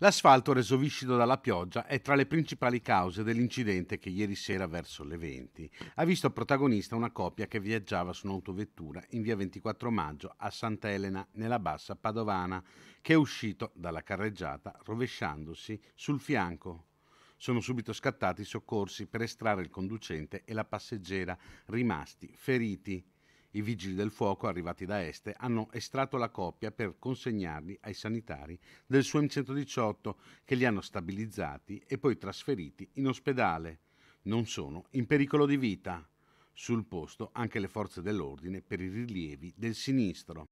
L'asfalto reso viscido dalla pioggia è tra le principali cause dell'incidente che ieri sera verso le 20 ha visto protagonista una coppia che viaggiava su un'autovettura in via 24 maggio a Santa Elena nella bassa Padovana che è uscito dalla carreggiata rovesciandosi sul fianco. Sono subito scattati i soccorsi per estrarre il conducente e la passeggera rimasti feriti. I vigili del fuoco, arrivati da Este, hanno estratto la coppia per consegnarli ai sanitari del SUEM 118 che li hanno stabilizzati e poi trasferiti in ospedale. Non sono in pericolo di vita. Sul posto anche le forze dell'ordine per i rilievi del sinistro.